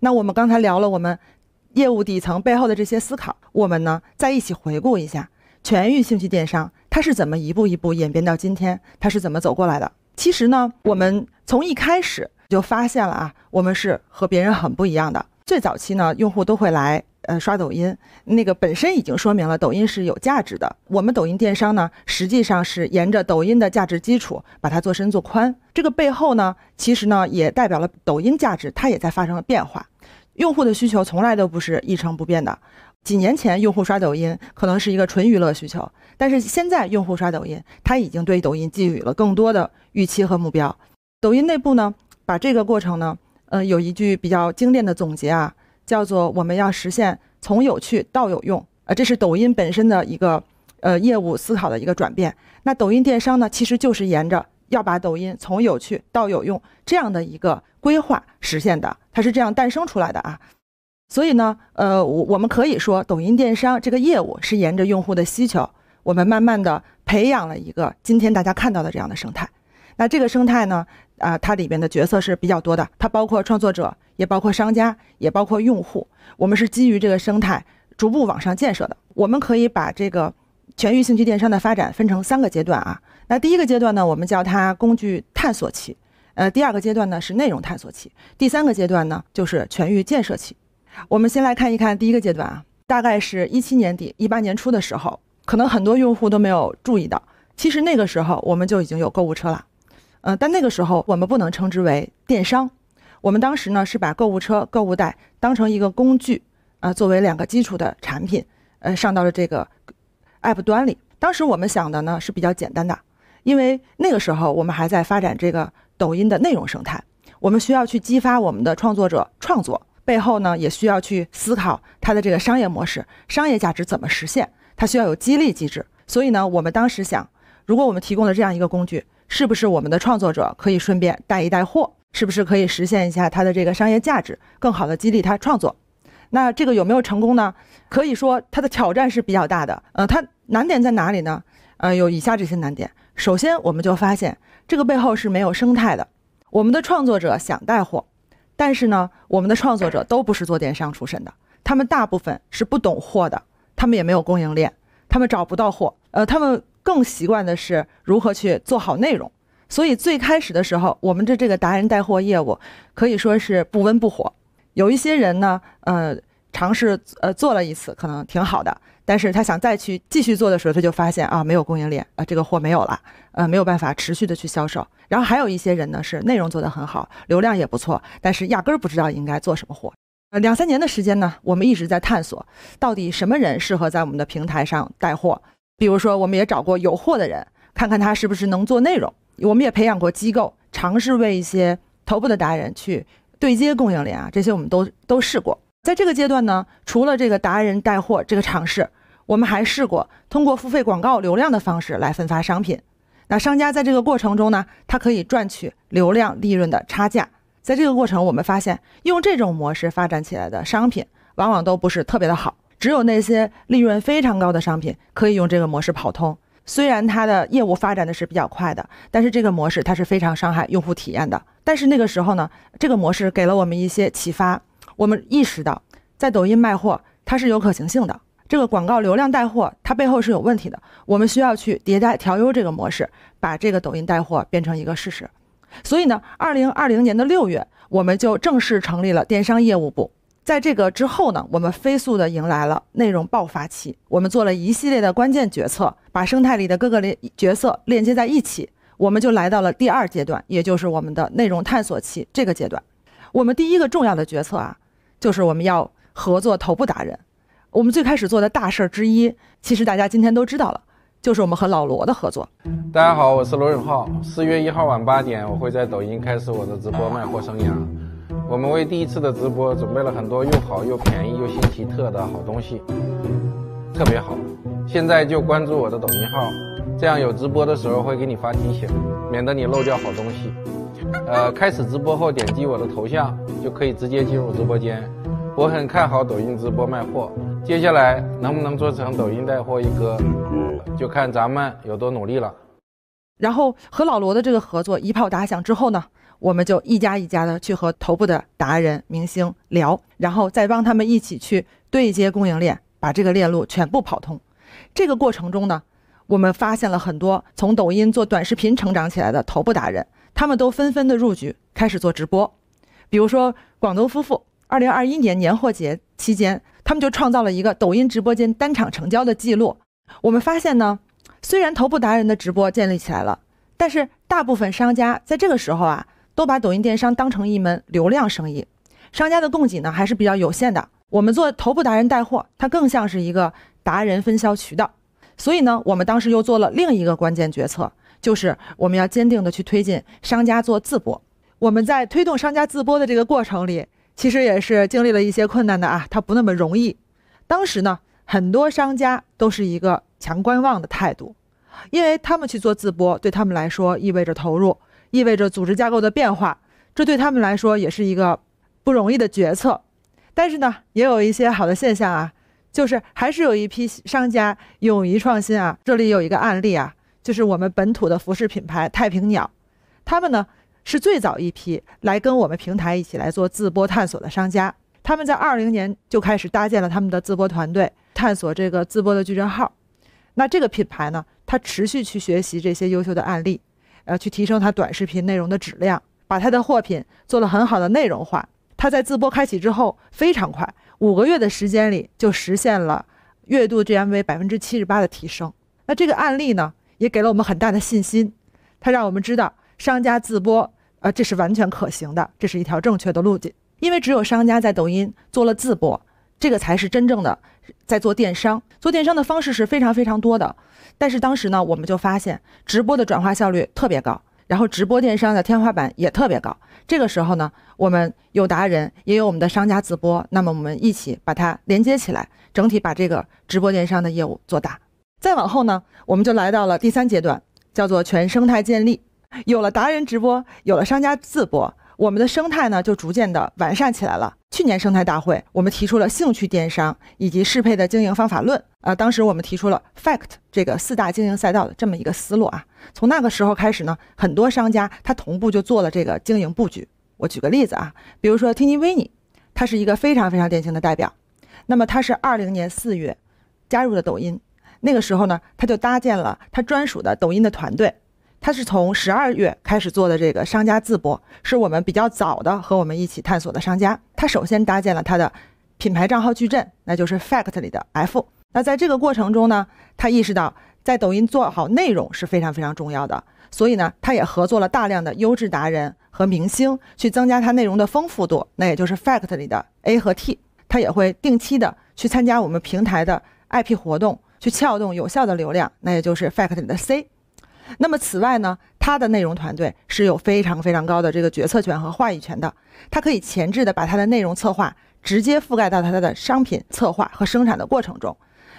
那我们刚才聊了我们业务底层背后的这些思考，我们呢再一起回顾一下全域兴趣电商它是怎么一步一步演变到今天，它是怎么走过来的？其实呢，我们从一开始就发现了啊，我们是和别人很不一样的。最早期呢，用户都会来。呃，刷抖音，那个本身已经说明了，抖音是有价值的。我们抖音电商呢，实际上是沿着抖音的价值基础把它做深做宽。这个背后呢，其实呢也代表了抖音价值它也在发生了变化。用户的需求从来都不是一成不变的。几年前，用户刷抖音可能是一个纯娱乐需求，但是现在用户刷抖音，他已经对抖音寄予了更多的预期和目标。抖音内部呢，把这个过程呢，呃，有一句比较精炼的总结啊，叫做我们要实现。从有趣到有用，呃，这是抖音本身的一个，呃，业务思考的一个转变。那抖音电商呢，其实就是沿着要把抖音从有趣到有用这样的一个规划实现的，它是这样诞生出来的啊。所以呢，呃，我我们可以说，抖音电商这个业务是沿着用户的需求，我们慢慢的培养了一个今天大家看到的这样的生态。那这个生态呢？啊，它里边的角色是比较多的，它包括创作者，也包括商家，也包括用户。我们是基于这个生态逐步往上建设的。我们可以把这个全域兴趣电商的发展分成三个阶段啊。那第一个阶段呢，我们叫它工具探索期，呃，第二个阶段呢是内容探索期，第三个阶段呢就是全域建设期。我们先来看一看第一个阶段啊，大概是一七年底、一八年初的时候，可能很多用户都没有注意到，其实那个时候我们就已经有购物车了。嗯，但那个时候我们不能称之为电商，我们当时呢是把购物车、购物袋当成一个工具，啊，作为两个基础的产品，呃，上到了这个 app 端里。当时我们想的呢是比较简单的，因为那个时候我们还在发展这个抖音的内容生态，我们需要去激发我们的创作者创作，背后呢也需要去思考它的这个商业模式、商业价值怎么实现，它需要有激励机制。所以呢，我们当时想，如果我们提供了这样一个工具。是不是我们的创作者可以顺便带一带货？是不是可以实现一下他的这个商业价值，更好的激励他创作？那这个有没有成功呢？可以说它的挑战是比较大的。呃，它难点在哪里呢？呃，有以下这些难点。首先，我们就发现这个背后是没有生态的。我们的创作者想带货，但是呢，我们的创作者都不是做电商出身的，他们大部分是不懂货的，他们也没有供应链，他们找不到货。呃，他们。更习惯的是如何去做好内容，所以最开始的时候，我们的这个达人带货业务可以说是不温不火。有一些人呢，呃，尝试呃做了一次，可能挺好的，但是他想再去继续做的时候，他就发现啊，没有供应链啊，这个货没有了，呃，没有办法持续的去销售。然后还有一些人呢，是内容做得很好，流量也不错，但是压根儿不知道应该做什么货。呃，两三年的时间呢，我们一直在探索，到底什么人适合在我们的平台上带货。比如说，我们也找过有货的人，看看他是不是能做内容。我们也培养过机构，尝试为一些头部的达人去对接供应链啊，这些我们都都试过。在这个阶段呢，除了这个达人带货这个尝试，我们还试过通过付费广告流量的方式来分发商品。那商家在这个过程中呢，他可以赚取流量利润的差价。在这个过程，我们发现用这种模式发展起来的商品，往往都不是特别的好。只有那些利润非常高的商品可以用这个模式跑通，虽然它的业务发展的是比较快的，但是这个模式它是非常伤害用户体验的。但是那个时候呢，这个模式给了我们一些启发，我们意识到在抖音卖货它是有可行性的，这个广告流量带货它背后是有问题的，我们需要去迭代调优这个模式，把这个抖音带货变成一个事实。所以呢，二零二零年的六月，我们就正式成立了电商业务部。在这个之后呢，我们飞速的迎来了内容爆发期。我们做了一系列的关键决策，把生态里的各个连角色链接在一起，我们就来到了第二阶段，也就是我们的内容探索期这个阶段。我们第一个重要的决策啊，就是我们要合作头部达人。我们最开始做的大事儿之一，其实大家今天都知道了，就是我们和老罗的合作。大家好，我是罗永浩。四月一号晚八点，我会在抖音开始我的直播卖货生涯。我们为第一次的直播准备了很多又好又便宜又新奇特的好东西，特别好。现在就关注我的抖音号，这样有直播的时候会给你发提醒，免得你漏掉好东西。呃，开始直播后点击我的头像就可以直接进入直播间。我很看好抖音直播卖货，接下来能不能做成抖音带货一哥，就看咱们有多努力了。然后和老罗的这个合作一炮打响之后呢？我们就一家一家的去和头部的达人、明星聊，然后再帮他们一起去对接供应链，把这个链路全部跑通。这个过程中呢，我们发现了很多从抖音做短视频成长起来的头部达人，他们都纷纷的入局开始做直播。比如说广东夫妇，2021年年货节期间，他们就创造了一个抖音直播间单场成交的记录。我们发现呢，虽然头部达人的直播建立起来了，但是大部分商家在这个时候啊。都把抖音电商当成一门流量生意，商家的供给呢还是比较有限的。我们做头部达人带货，它更像是一个达人分销渠道。所以呢，我们当时又做了另一个关键决策，就是我们要坚定的去推进商家做自播。我们在推动商家自播的这个过程里，其实也是经历了一些困难的啊，它不那么容易。当时呢，很多商家都是一个强观望的态度，因为他们去做自播，对他们来说意味着投入。意味着组织架构的变化，这对他们来说也是一个不容易的决策。但是呢，也有一些好的现象啊，就是还是有一批商家勇于创新啊。这里有一个案例啊，就是我们本土的服饰品牌太平鸟，他们呢是最早一批来跟我们平台一起来做自播探索的商家。他们在二零年就开始搭建了他们的自播团队，探索这个自播的矩阵号。那这个品牌呢，它持续去学习这些优秀的案例。要去提升他短视频内容的质量，把他的货品做了很好的内容化。他在自播开启之后非常快，五个月的时间里就实现了月度 GMV 百分之七十八的提升。那这个案例呢，也给了我们很大的信心，它让我们知道商家自播，呃，这是完全可行的，这是一条正确的路径。因为只有商家在抖音做了自播，这个才是真正的。在做电商，做电商的方式是非常非常多的，但是当时呢，我们就发现直播的转化效率特别高，然后直播电商的天花板也特别高。这个时候呢，我们有达人，也有我们的商家自播，那么我们一起把它连接起来，整体把这个直播电商的业务做大。再往后呢，我们就来到了第三阶段，叫做全生态建立，有了达人直播，有了商家自播。我们的生态呢就逐渐的完善起来了。去年生态大会，我们提出了兴趣电商以及适配的经营方法论啊。当时我们提出了 FACT 这个四大经营赛道的这么一个思路啊。从那个时候开始呢，很多商家他同步就做了这个经营布局。我举个例子啊，比如说 t i n v i n i 它是一个非常非常典型的代表。那么它是二零年四月加入了抖音，那个时候呢，他就搭建了他专属的抖音的团队。他是从十二月开始做的这个商家自播，是我们比较早的和我们一起探索的商家。他首先搭建了他的品牌账号矩阵，那就是 Fact 里的 F。那在这个过程中呢，他意识到在抖音做好内容是非常非常重要的，所以呢，他也合作了大量的优质达人和明星去增加他内容的丰富度，那也就是 Fact 里的 A 和 T。他也会定期的去参加我们平台的 IP 活动，去撬动有效的流量，那也就是 Fact 里的 C。那么此外呢，它的内容团队是有非常非常高的这个决策权和话语权的，它可以前置的把它的内容策划直接覆盖到它的商品策划和生产的过程中。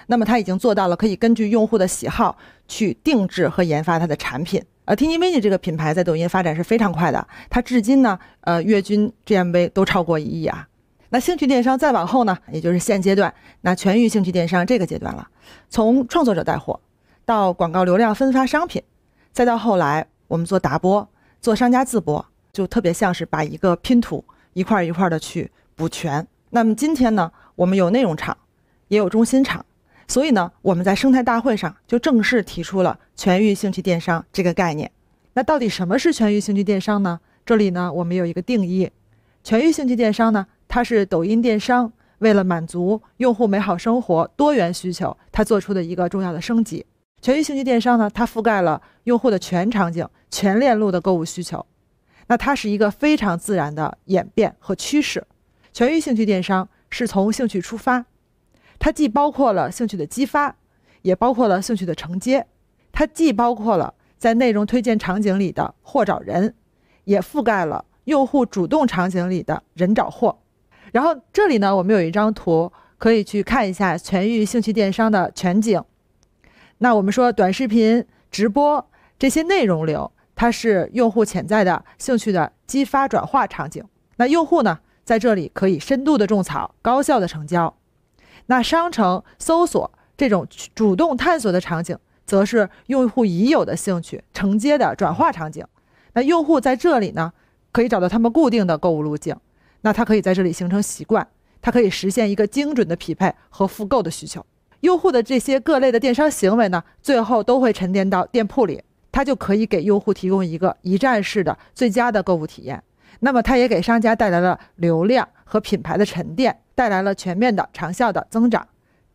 那么它已经做到了可以根据用户的喜好去定制和研发它的产品。呃 t i i m i n i 这个品牌在抖音发展是非常快的，它至今呢，呃，月均 GMV 都超过一亿啊。那兴趣电商再往后呢，也就是现阶段，那全域兴趣电商这个阶段了，从创作者带货到广告流量分发商品。再到后来，我们做打播、做商家自播，就特别像是把一个拼图一块一块的去补全。那么今天呢，我们有内容厂，也有中心厂，所以呢，我们在生态大会上就正式提出了“全域兴趣电商”这个概念。那到底什么是全域兴趣电商呢？这里呢，我们有一个定义：全域兴趣电商呢，它是抖音电商为了满足用户美好生活多元需求，它做出的一个重要的升级。全域兴趣电商呢，它覆盖了用户的全场景、全链路的购物需求，那它是一个非常自然的演变和趋势。全域兴趣电商是从兴趣出发，它既包括了兴趣的激发，也包括了兴趣的承接，它既包括了在内容推荐场景里的货找人，也覆盖了用户主动场景里的人找货。然后这里呢，我们有一张图可以去看一下全域兴趣电商的全景。那我们说短视频、直播这些内容流，它是用户潜在的兴趣的激发转化场景。那用户呢，在这里可以深度的种草、高效的成交。那商城搜索这种主动探索的场景，则是用户已有的兴趣承接的转化场景。那用户在这里呢，可以找到他们固定的购物路径。那它可以在这里形成习惯，它可以实现一个精准的匹配和复购的需求。用户的这些各类的电商行为呢，最后都会沉淀到店铺里，它就可以给用户提供一个一站式的最佳的购物体验。那么它也给商家带来了流量和品牌的沉淀，带来了全面的长效的增长，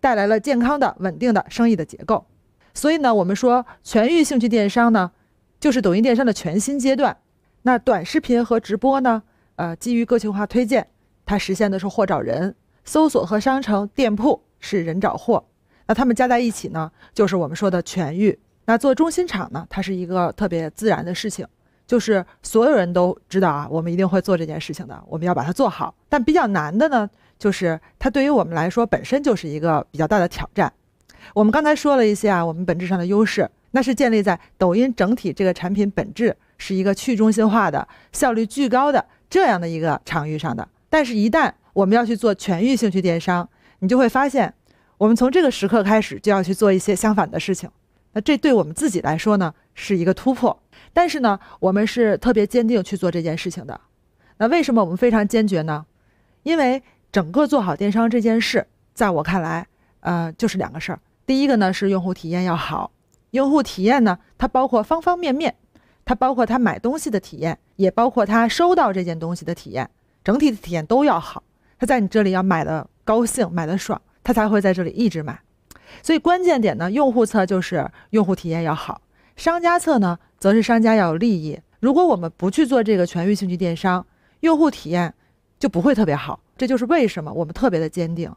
带来了健康的稳定的生意的结构。所以呢，我们说全域兴趣电商呢，就是抖音电商的全新阶段。那短视频和直播呢，呃，基于个性化推荐，它实现的是货找人，搜索和商城店铺是人找货。那他们加在一起呢，就是我们说的全域。那做中心场呢，它是一个特别自然的事情，就是所有人都知道啊，我们一定会做这件事情的，我们要把它做好。但比较难的呢，就是它对于我们来说本身就是一个比较大的挑战。我们刚才说了一些啊，我们本质上的优势，那是建立在抖音整体这个产品本质是一个去中心化的、效率巨高的这样的一个场域上的。但是，一旦我们要去做全域兴趣电商，你就会发现。我们从这个时刻开始就要去做一些相反的事情，那这对我们自己来说呢，是一个突破。但是呢，我们是特别坚定去做这件事情的。那为什么我们非常坚决呢？因为整个做好电商这件事，在我看来，呃，就是两个事儿。第一个呢是用户体验要好，用户体验呢，它包括方方面面，它包括他买东西的体验，也包括他收到这件东西的体验，整体的体验都要好。他在你这里要买的高兴，买的爽。他才会在这里一直买，所以关键点呢，用户侧就是用户体验要好，商家侧呢，则是商家要有利益。如果我们不去做这个全域兴趣电商，用户体验就不会特别好。这就是为什么我们特别的坚定。